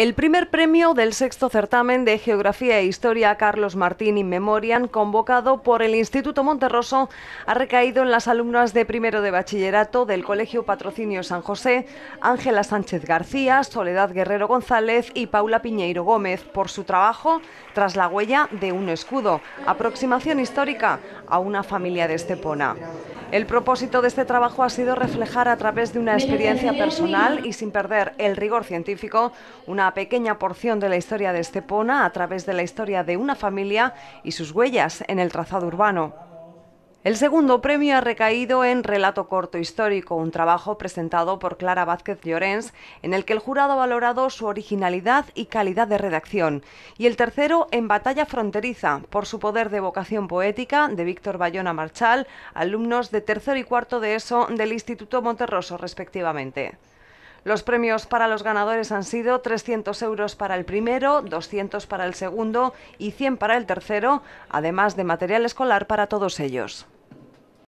El primer premio del sexto certamen de Geografía e Historia Carlos Martín in Memoriam, convocado por el Instituto Monterroso, ha recaído en las alumnas de primero de bachillerato del Colegio Patrocinio San José, Ángela Sánchez García, Soledad Guerrero González y Paula Piñeiro Gómez, por su trabajo tras la huella de un escudo, aproximación histórica a una familia de Estepona. El propósito de este trabajo ha sido reflejar a través de una experiencia personal y sin perder el rigor científico una pequeña porción de la historia de Estepona a través de la historia de una familia y sus huellas en el trazado urbano. El segundo premio ha recaído en Relato Corto Histórico, un trabajo presentado por Clara Vázquez Llorens, en el que el jurado ha valorado su originalidad y calidad de redacción. Y el tercero en Batalla Fronteriza, por su poder de vocación poética, de Víctor Bayona Marchal, alumnos de tercero y cuarto de ESO del Instituto Monterroso, respectivamente. Los premios para los ganadores han sido 300 euros para el primero, 200 para el segundo y 100 para el tercero, además de material escolar para todos ellos.